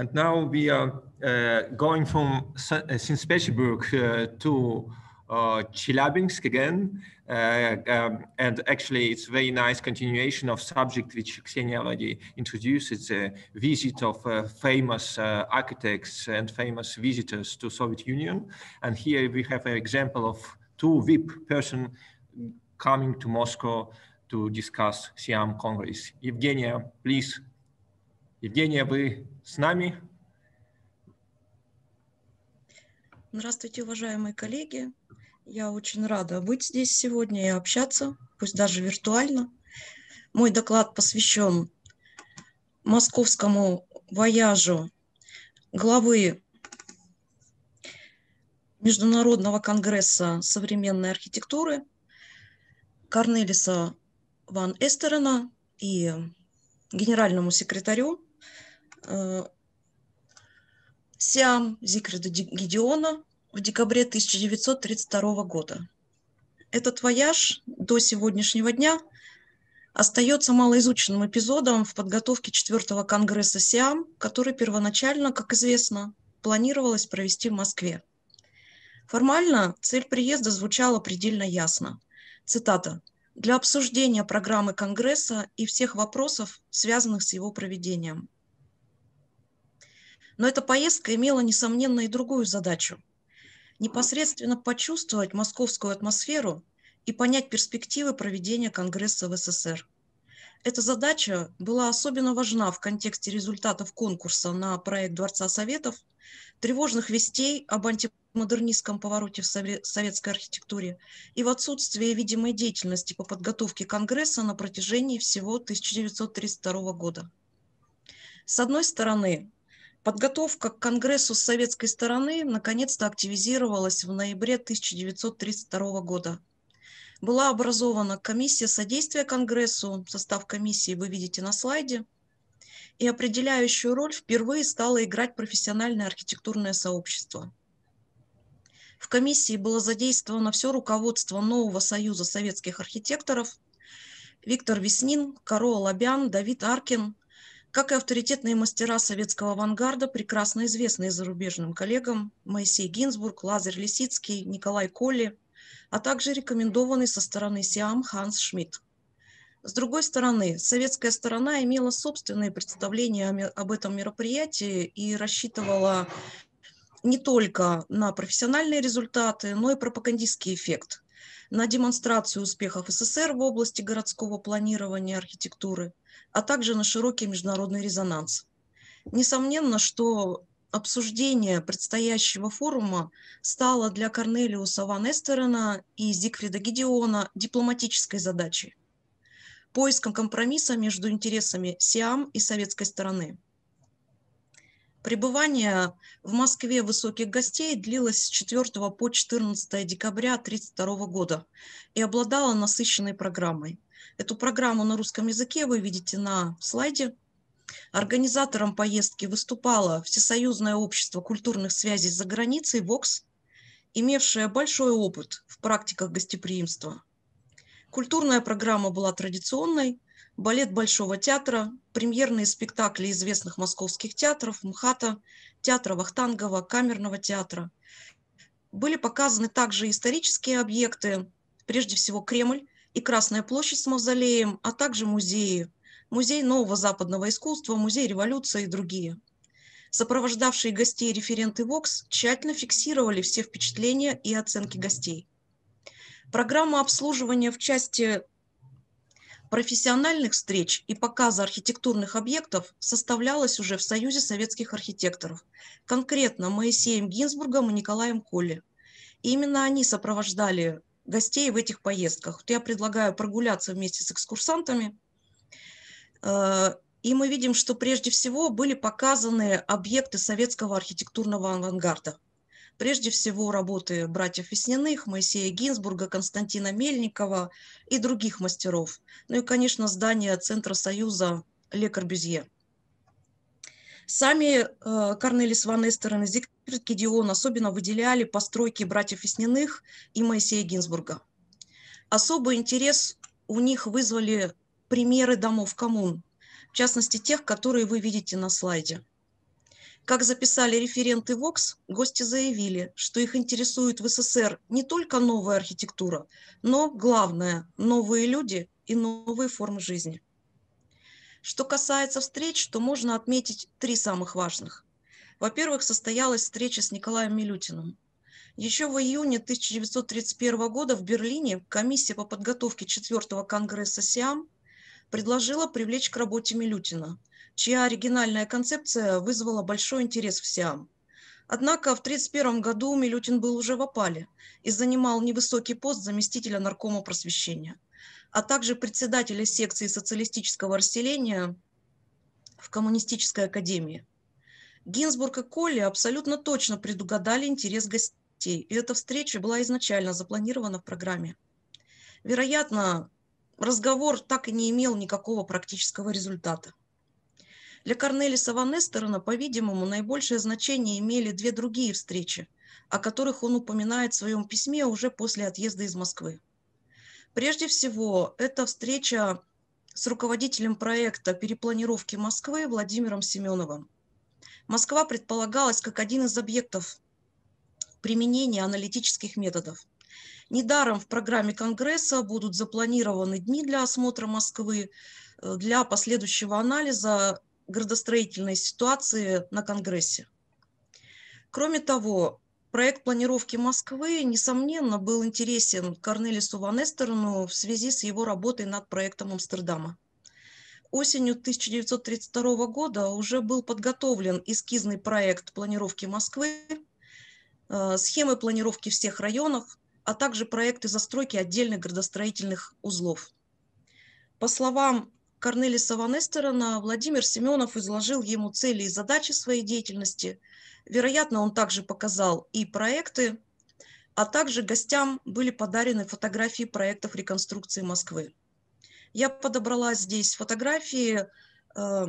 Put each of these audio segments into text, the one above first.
And now we are uh, going from St. Uh, uh, to uh, Chelyabinsk again. Uh, um, and actually, it's very nice continuation of subject which Xenia already introduced. It's a visit of uh, famous uh, architects and famous visitors to Soviet Union. And here we have an example of two VIP person coming to Moscow to discuss Siam Congress. Evgenia, please Евгения, вы с нами? Здравствуйте, уважаемые коллеги. Я очень рада быть здесь сегодня и общаться, пусть даже виртуально. Мой доклад посвящен московскому вояжу главы Международного конгресса современной архитектуры Корнелиса Ван Эстерена и генеральному секретарю Э, Сиам Зикреда Гедеона в декабре 1932 года. Этот вояж до сегодняшнего дня остается малоизученным эпизодом в подготовке четвертого конгресса СИАМ, который первоначально, как известно, планировалось провести в Москве. Формально цель приезда звучала предельно ясно. Цитата. «Для обсуждения программы Конгресса и всех вопросов, связанных с его проведением – но эта поездка имела, несомненно, и другую задачу – непосредственно почувствовать московскую атмосферу и понять перспективы проведения Конгресса в СССР. Эта задача была особенно важна в контексте результатов конкурса на проект Дворца Советов, тревожных вестей об антимодернистском повороте в советской архитектуре и в отсутствии видимой деятельности по подготовке Конгресса на протяжении всего 1932 года. С одной стороны, Подготовка к Конгрессу с советской стороны наконец-то активизировалась в ноябре 1932 года. Была образована комиссия содействия Конгрессу, состав комиссии вы видите на слайде, и определяющую роль впервые стало играть профессиональное архитектурное сообщество. В комиссии было задействовано все руководство нового союза советских архитекторов – Виктор Веснин, Каро Лобян, Давид Аркин, как и авторитетные мастера советского авангарда, прекрасно известные зарубежным коллегам Моисей Гинзбург, Лазарь Лисицкий, Николай Колли, а также рекомендованный со стороны Сиам Ханс Шмидт. С другой стороны, советская сторона имела собственные представления об этом мероприятии и рассчитывала не только на профессиональные результаты, но и пропагандистский эффект, на демонстрацию успехов СССР в области городского планирования архитектуры – а также на широкий международный резонанс. Несомненно, что обсуждение предстоящего форума стало для Корнелиуса Ван Эстерена и Зигфрида Гидеона дипломатической задачей – поиском компромисса между интересами Сиам и советской стороны. Пребывание в Москве высоких гостей длилось с 4 по 14 декабря 1932 года и обладало насыщенной программой – Эту программу на русском языке вы видите на слайде. Организатором поездки выступало Всесоюзное общество культурных связей за границей ВОКС, имевшее большой опыт в практиках гостеприимства. Культурная программа была традиционной, балет Большого театра, премьерные спектакли известных московских театров, МХАТа, театра Вахтангова, камерного театра. Были показаны также исторические объекты, прежде всего Кремль, и Красная площадь с мавзолеем, а также музеи. Музей нового западного искусства, музей революции и другие. Сопровождавшие гостей референты ВОКС тщательно фиксировали все впечатления и оценки гостей. Программа обслуживания в части профессиональных встреч и показа архитектурных объектов составлялась уже в Союзе советских архитекторов, конкретно Моисеем Гинзбургом и Николаем Колли. И именно они сопровождали гостей в этих поездках. Вот я предлагаю прогуляться вместе с экскурсантами. Э, и мы видим, что прежде всего были показаны объекты советского архитектурного авангарда. Прежде всего работы братьев Весняных, Моисея Гинзбурга, Константина Мельникова и других мастеров. Ну и, конечно, здание Центра Союза Ле Корбюзье. Сами э, Корнелис Ван Эстерен и Зигфрид Гедеон особенно выделяли постройки братьев Весниных и Моисея Гинзбурга. Особый интерес у них вызвали примеры домов коммун, в частности тех, которые вы видите на слайде. Как записали референты ВОКС, гости заявили, что их интересует в СССР не только новая архитектура, но, главное, новые люди и новые формы жизни. Что касается встреч, то можно отметить три самых важных. Во-первых, состоялась встреча с Николаем Милютиным. Еще в июне 1931 года в Берлине комиссия по подготовке 4 Конгресса СИАМ предложила привлечь к работе Милютина, чья оригинальная концепция вызвала большой интерес в СИАМ. Однако в 1931 году Милютин был уже в опале и занимал невысокий пост заместителя наркома просвещения – а также председателя секции социалистического расселения в Коммунистической академии. Гинзбург и Колли абсолютно точно предугадали интерес гостей, и эта встреча была изначально запланирована в программе. Вероятно, разговор так и не имел никакого практического результата. Для Корнелиса Ван Нестерена, по-видимому, наибольшее значение имели две другие встречи, о которых он упоминает в своем письме уже после отъезда из Москвы. Прежде всего, это встреча с руководителем проекта перепланировки Москвы Владимиром Семеновым. Москва предполагалась как один из объектов применения аналитических методов. Недаром в программе Конгресса будут запланированы дни для осмотра Москвы, э, для последующего анализа градостроительной ситуации на Конгрессе. Кроме того, Проект планировки Москвы, несомненно, был интересен Корнелису Эстерну в связи с его работой над проектом Амстердама. Осенью 1932 года уже был подготовлен эскизный проект планировки Москвы, э, схемы планировки всех районов, а также проекты застройки отдельных градостроительных узлов. По словам Корнелиса Эстерна, Владимир Семенов изложил ему цели и задачи своей деятельности – Вероятно, он также показал и проекты, а также гостям были подарены фотографии проектов реконструкции Москвы. Я подобрала здесь фотографии э,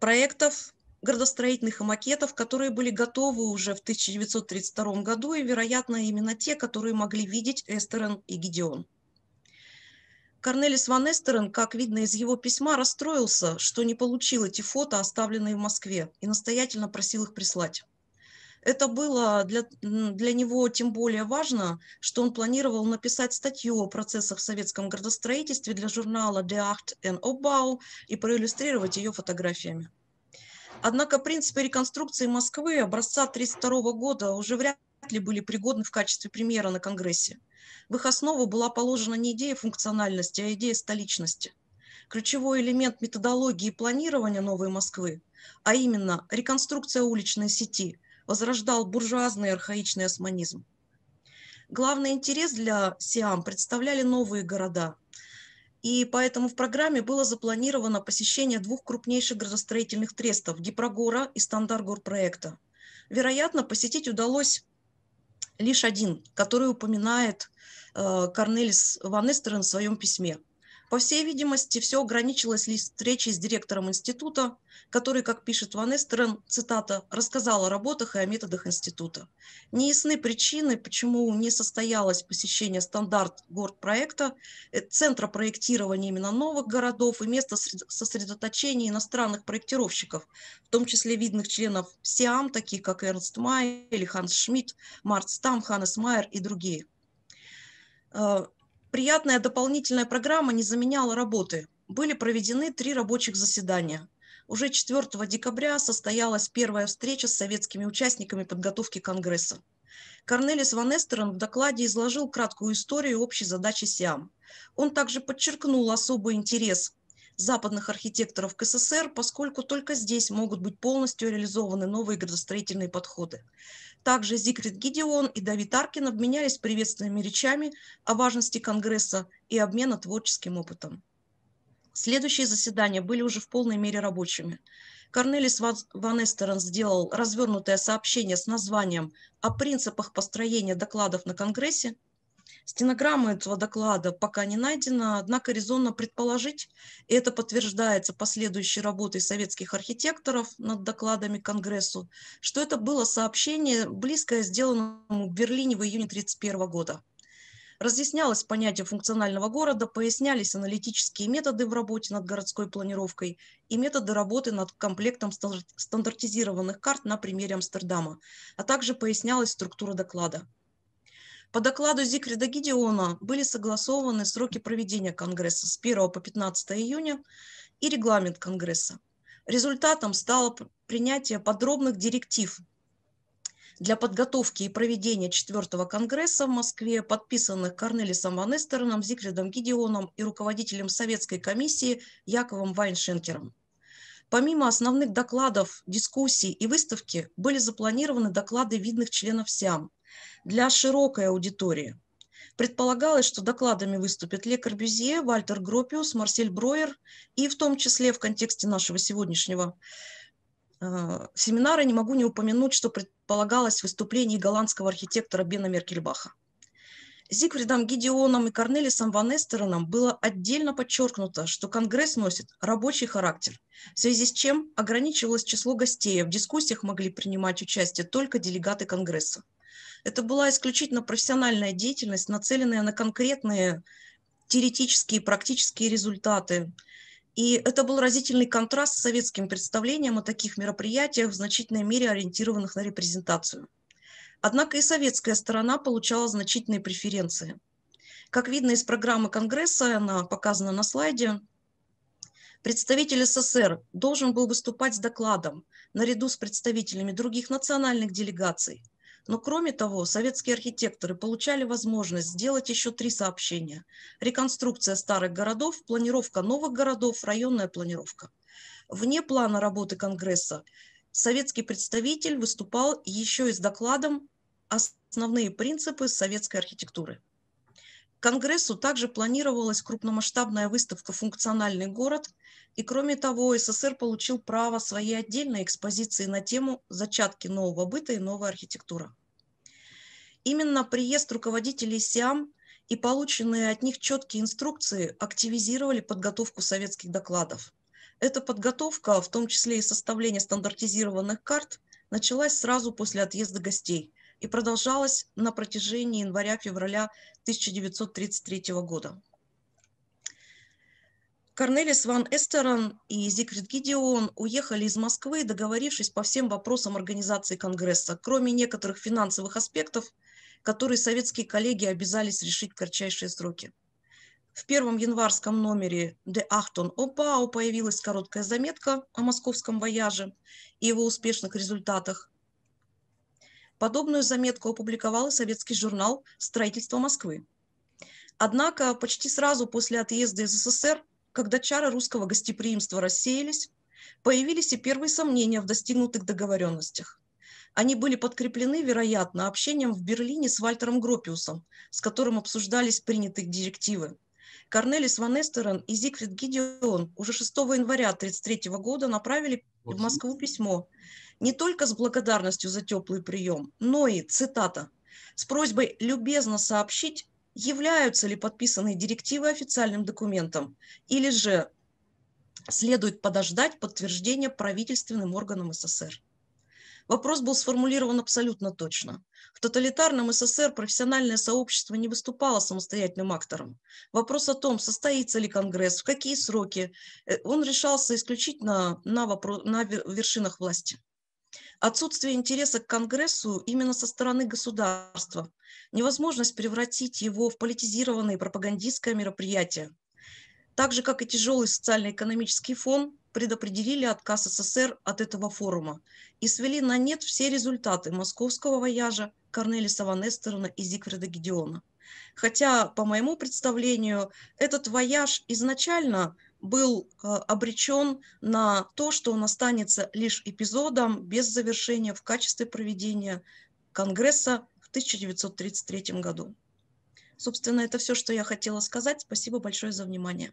проектов городостроительных и макетов, которые были готовы уже в 1932 году, и, вероятно, именно те, которые могли видеть Эстерен и Гедеон. Корнелис Ван Эстерен, как видно из его письма, расстроился, что не получил эти фото, оставленные в Москве, и настоятельно просил их прислать. Это было для, для него тем более важно, что он планировал написать статью о процессах в советском градостроительстве для журнала The Acht and Obau» и проиллюстрировать ее фотографиями. Однако принципы реконструкции Москвы образца 1932 года уже вряд ли были пригодны в качестве примера на Конгрессе. В их основу была положена не идея функциональности, а идея столичности. Ключевой элемент методологии планирования новой Москвы, а именно реконструкция уличной сети, возрождал буржуазный архаичный османизм. Главный интерес для Сиам представляли новые города. И поэтому в программе было запланировано посещение двух крупнейших градостроительных трестов – Гипрогора и Стандаргор проекта. Вероятно, посетить удалось лишь один, который упоминает э, Корнелис Ван Эстерен в своем письме – по всей видимости, все ограничилось лишь встречей с директором института, который, как пишет Ван Эстерен, цитата, рассказал о работах и о методах института. Неясны причины, почему не состоялось посещение стандарт город проекта, э, центра проектирования именно новых городов и места сосредоточения иностранных проектировщиков, в том числе видных членов СИАМ, таких как Эрнст Май или Ханс Шмидт, Март Стам, Ханнес Майер и другие. Э, приятная дополнительная программа не заменяла работы. Были проведены три рабочих заседания. Уже 4 декабря состоялась первая встреча с советскими участниками подготовки Конгресса. Корнелис Ван Эстерен в докладе изложил краткую историю общей задачи СИАМ. Он также подчеркнул особый интерес западных архитекторов к СССР, поскольку только здесь могут быть полностью реализованы новые градостроительные подходы. Также Зигрид Гидеон и Давид Аркин обменялись приветственными речами о важности Конгресса и обмена творческим опытом. Следующие заседания были уже в полной мере рабочими. Корнелис Ван Эстерен сделал развернутое сообщение с названием «О принципах построения докладов на Конгрессе», Стенограмма этого доклада пока не найдена, однако резонно предположить, и это подтверждается последующей работой советских архитекторов над докладами Конгрессу, что это было сообщение, близкое сделанному в Берлине в июне 1931 года. Разъяснялось понятие функционального города, пояснялись аналитические методы в работе над городской планировкой и методы работы над комплектом стандартизированных карт на примере Амстердама, а также пояснялась структура доклада – по докладу Зикрида Гидеона были согласованы сроки проведения Конгресса с 1 по 15 июня и регламент Конгресса. Результатом стало принятие подробных директив для подготовки и проведения 4 Конгресса в Москве, подписанных Корнелисом Ван Эстерном, Зигридом Гидеоном и руководителем Советской комиссии Яковом Вайншенкером. Помимо основных докладов, дискуссий и выставки были запланированы доклады видных членов СИАМ, для широкой аудитории. Предполагалось, что докладами выступят Ле Корбюзье, Вальтер Гропиус, Марсель Броер и в том числе в контексте нашего сегодняшнего э, семинара не могу не упомянуть, что предполагалось выступление голландского архитектора Бена Меркельбаха. Зигфридом Гидеоном и Корнелисом Ван Эстероном было отдельно подчеркнуто, что Конгресс носит рабочий характер, в связи с чем ограничивалось число гостей, а в дискуссиях могли принимать участие только делегаты Конгресса. Это была исключительно профессиональная деятельность, нацеленная на конкретные теоретические и практические результаты. И это был разительный контраст с советским представлением о таких мероприятиях, в значительной мере ориентированных на репрезентацию. Однако и советская сторона получала значительные преференции. Как видно из программы Конгресса, она показана на слайде, представитель СССР должен был выступать с докладом наряду с представителями других национальных делегаций – но кроме того, советские архитекторы получали возможность сделать еще три сообщения. Реконструкция старых городов, планировка новых городов, районная планировка. Вне плана работы Конгресса советский представитель выступал еще и с докладом «Основные принципы советской архитектуры». Конгрессу также планировалась крупномасштабная выставка «Функциональный город», и кроме того, СССР получил право своей отдельной экспозиции на тему «Зачатки нового быта и новая архитектура». Именно приезд руководителей СИАМ и полученные от них четкие инструкции активизировали подготовку советских докладов. Эта подготовка, в том числе и составление стандартизированных карт, началась сразу после отъезда гостей и продолжалась на протяжении января-февраля 1933 года. Корнелис Ван Эстерон и Зигфрид Гидеон уехали из Москвы, договорившись по всем вопросам организации Конгресса, кроме некоторых финансовых аспектов, которые советские коллеги обязались решить в кратчайшие сроки. В первом январском номере «Де Ахтон Опао» появилась короткая заметка о московском вояже и его успешных результатах. Подобную заметку опубликовал и советский журнал «Строительство Москвы». Однако почти сразу после отъезда из СССР когда чары русского гостеприимства рассеялись, появились и первые сомнения в достигнутых договоренностях. Они были подкреплены, вероятно, общением в Берлине с Вальтером Гропиусом, с которым обсуждались принятые директивы. Корнелис Ван Эстерен и Зигфрид Гидеон уже 6 января 1933 года направили в Москву письмо не только с благодарностью за теплый прием, но и, цитата, с просьбой любезно сообщить, являются ли подписанные директивы официальным документом или же следует подождать подтверждения правительственным органам СССР. Вопрос был сформулирован абсолютно точно. В тоталитарном СССР профессиональное сообщество не выступало самостоятельным актором. Вопрос о том, состоится ли Конгресс, в какие сроки, э, он решался исключительно на, вопрос, на вершинах власти. Отсутствие интереса к Конгрессу именно со стороны государства, невозможность превратить его в политизированное пропагандистское мероприятие, так же, как и тяжелый социально-экономический фон, предопределили отказ СССР от этого форума и свели на нет все результаты московского вояжа Корнелиса Ван и Зигфрида Гедеона. Хотя, по моему представлению, этот вояж изначально был э, обречен на то, что он останется лишь эпизодом без завершения в качестве проведения Конгресса в 1933 году. Собственно, это все, что я хотела сказать. Спасибо большое за внимание.